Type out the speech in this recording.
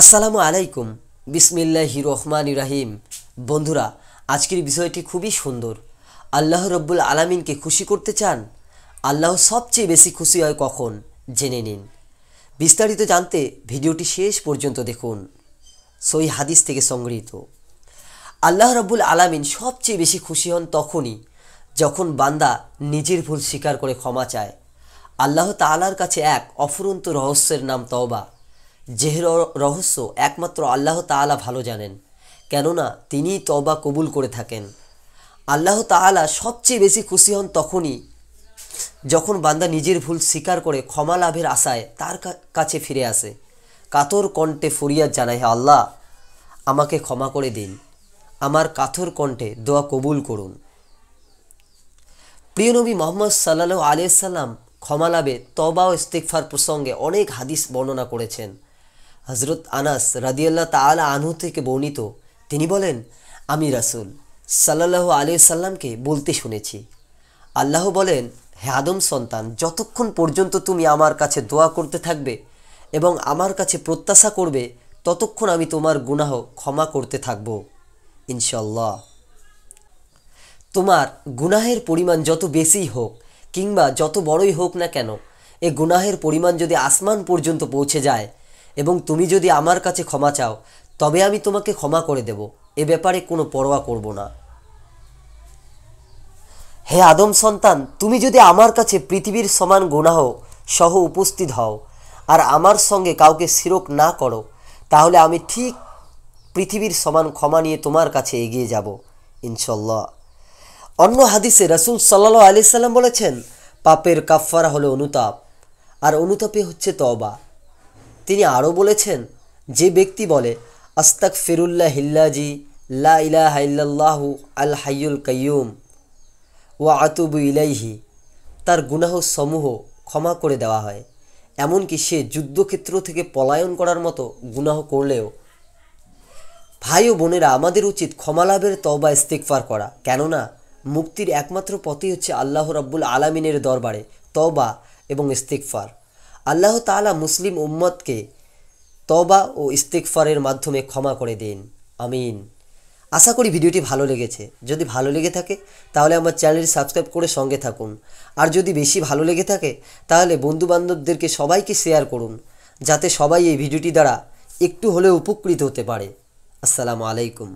আসসালামু আলাইকুম বিসমিল্লাহি রহমান ইরাহিম বন্ধুরা আজকের বিষয়টি খুবই সুন্দর আল্লাহ রব্বুল আলমিনকে খুশি করতে চান আল্লাহ সবচেয়ে বেশি খুশি হয় কখন জেনে নিন বিস্তারিত জানতে ভিডিওটি শেষ পর্যন্ত দেখুন সই হাদিস থেকে সংগৃহীত আল্লাহ রব্বুল আলামিন সবচেয়ে বেশি খুশি হন তখনই যখন বান্দা নিজের ভুল স্বীকার করে ক্ষমা চায় আল্লাহ তালার কাছে এক অফুরন্ত রহস্যের নাম তওবা যে রহস্য একমাত্র আল্লাহ তালা ভালো জানেন কেননা তিনিই তওবা কবুল করে থাকেন আল্লাহ তালা সবচেয়ে বেশি খুশি হন তখনই যখন বান্দা নিজের ভুল স্বীকার করে ক্ষমা লাভের আশায় তার কাছে ফিরে আসে কাতর কণ্ঠে ফরিয়াদ জানায় হ্যাঁ আল্লাহ আমাকে ক্ষমা করে দিন আমার কাতর কণ্ঠে দোয়া কবুল করুন প্রিয় নবী মোহাম্মদ সাল্লাহ আলিয়াল্লাম ক্ষমা লাভে তবা ও ইস্তিকফার প্রসঙ্গে অনেক হাদিস বর্ণনা করেছেন হজরত আনাস রাদিয়াল্লাহ তালা আনহু থেকে বর্ণিত তিনি বলেন আমি রাসুল সাল্লাহ আলিয়া সাল্লামকে বলতে শুনেছি আল্লাহ বলেন হে আদম সন্তান যতক্ষণ পর্যন্ত তুমি আমার কাছে দোয়া করতে থাকবে এবং আমার কাছে প্রত্যাশা করবে ততক্ষণ আমি তোমার গুনাহ ক্ষমা করতে থাকব ইনশাল্লাহ তোমার গুনাহের পরিমাণ যত বেশিই হোক কিংবা যত বড়ই হোক না কেন এ গুনাহের পরিমাণ যদি আসমান পর্যন্ত পৌঁছে যায় এবং তুমি যদি আমার কাছে ক্ষমা চাও তবে আমি তোমাকে ক্ষমা করে দেব এ ব্যাপারে কোনো পরোয়া করব না হে আদম সন্তান তুমি যদি আমার কাছে পৃথিবীর সমান গুনাহ সহ উপস্থিত হও আর আমার সঙ্গে কাউকে শিরোক না করো তাহলে আমি ঠিক পৃথিবীর সমান ক্ষমা নিয়ে তোমার কাছে এগিয়ে যাব ইনশাল্লাহ অন্য হাদিসে রসুল সাল্লা আলি সাল্লাম বলেছেন পাপের কাফারা হলো অনুতাপ আর অনুতাপে হচ্ছে তবা তিনি আরও বলেছেন যে ব্যক্তি বলে আস্তাক ফিরুল্লাহ হিল্লাজি লা ইলাহা ইল্লাল্লাহু আল হাইয়ুল কাইয়ুম ও আতুবু ইলাইহি তার গুনাহ সমূহ ক্ষমা করে দেওয়া হয় এমনকি সে যুদ্ধক্ষেত্র থেকে পলায়ন করার মতো গুনাহ করলেও ভাই ও বোনেরা আমাদের উচিত ক্ষমা লাভের তবা ইস্তেকফার করা কেননা মুক্তির একমাত্র পথই হচ্ছে আল্লাহ রব্বুল আলামিনের দরবারে তবা এবং ইস্তেকফার আল্লাহ তালা মুসলিম উম্মতকে তবা ও ইস্তেকফারের মাধ্যমে ক্ষমা করে দিন আমিন আশা করি ভিডিওটি ভালো লেগেছে যদি ভালো লেগে থাকে তাহলে আমার চ্যানেলটি সাবস্ক্রাইব করে সঙ্গে থাকুন আর যদি বেশি ভালো লেগে থাকে তাহলে বন্ধুবান্ধবদেরকে সবাইকে শেয়ার করুন যাতে সবাই এই ভিডিওটি দ্বারা একটু হলেও উপকৃত হতে পারে আসসালামু আলাইকুম